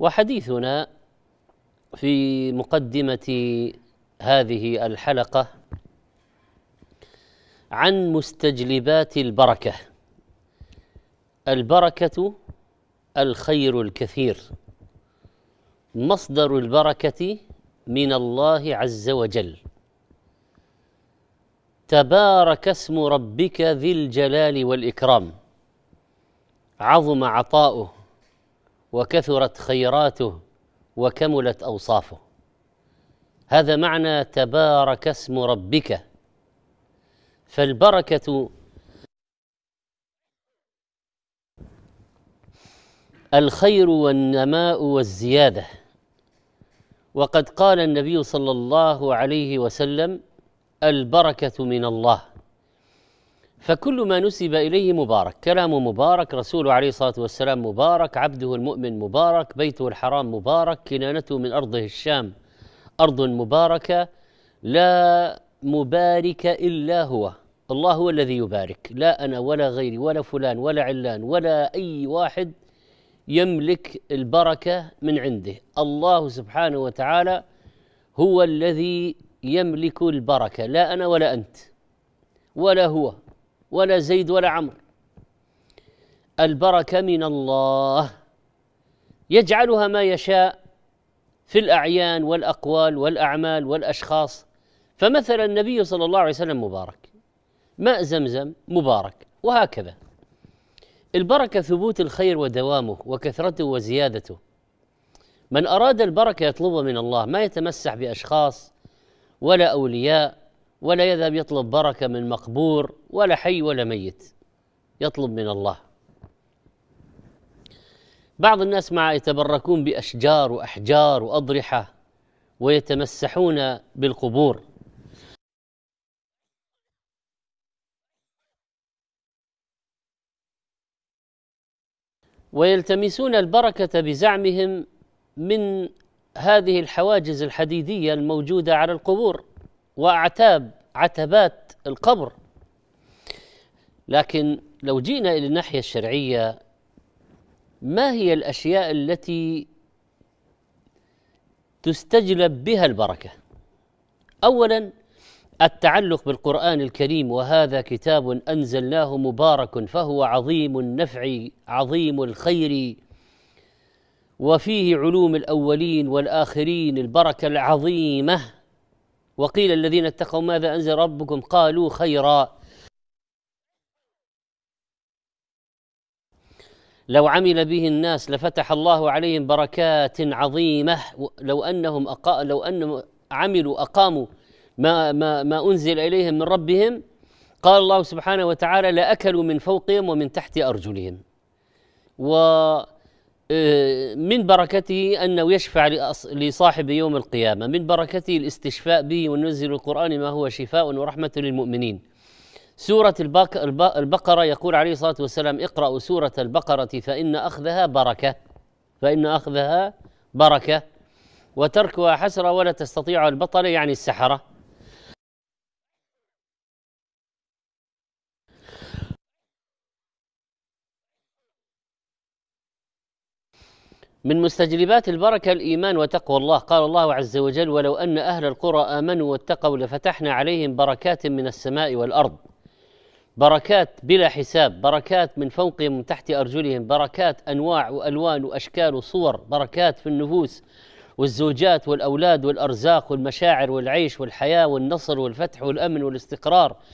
وحديثنا في مقدمه هذه الحلقه عن مستجلبات البركه البركه الخير الكثير مصدر البركه من الله عز وجل تبارك اسم ربك ذي الجلال والاكرام عظم عطاؤه وكثرت خيراته وكملت اوصافه هذا معنى تبارك اسم ربك فالبركه الخير والنماء والزياده وقد قال النبي صلى الله عليه وسلم البركه من الله فكل ما نسب اليه مبارك كلام مبارك رسوله عليه الصلاه والسلام مبارك عبده المؤمن مبارك بيته الحرام مبارك كنانته من ارضه الشام ارض مباركه لا مبارك الا هو الله هو الذي يبارك لا انا ولا غيري ولا فلان ولا علان ولا اي واحد يملك البركه من عنده الله سبحانه وتعالى هو الذي يملك البركه لا انا ولا انت ولا هو ولا زيد ولا عمرو البركه من الله يجعلها ما يشاء في الاعيان والاقوال والاعمال والاشخاص فمثلا النبي صلى الله عليه وسلم مبارك ماء زمزم مبارك وهكذا البركه ثبوت الخير ودوامه وكثرته وزيادته من اراد البركه يطلبها من الله ما يتمسح باشخاص ولا اولياء ولا يذهب يطلب بركه من مقبور ولا حي ولا ميت يطلب من الله بعض الناس مع يتبركون باشجار واحجار واضرحه ويتمسحون بالقبور ويلتمسون البركه بزعمهم من هذه الحواجز الحديديه الموجوده على القبور واعتاب عتبات القبر لكن لو جينا الى الناحيه الشرعيه ما هي الاشياء التي تستجلب بها البركه اولا التعلق بالقران الكريم وهذا كتاب انزلناه مبارك فهو عظيم النفع عظيم الخير وفيه علوم الاولين والاخرين البركه العظيمه وقيل الذين اتقوا ماذا أنزل ربكم قالوا خيرا لو عمل به الناس لفتح الله عليهم بركات عظيمة لو أنهم أقا لو أنهم عملوا أقاموا ما, ما, ما أنزل إليهم من ربهم قال الله سبحانه وتعالى لأكلوا من فوقهم ومن تحت أرجلهم و آه، من بركته أنه يشفع لصاحب يوم القيامة من بركته الاستشفاء به وننزل القرآن ما هو شفاء ورحمة للمؤمنين سورة البقرة يقول عليه الصلاة والسلام اقرأوا سورة البقرة فإن أخذها بركة فإن أخذها بركة وتركها حسرة ولا تستطيع البطلة يعني السحرة من مستجلبات البركة الإيمان وتقوى الله قال الله عز وجل ولو أن أهل القرى آمنوا واتقوا لفتحنا عليهم بركات من السماء والأرض بركات بلا حساب بركات من فوقهم من تحت أرجلهم بركات أنواع وألوان وأشكال وصور بركات في النفوس والزوجات والأولاد والأرزاق والمشاعر والعيش والحياة والنصر والفتح والأمن والاستقرار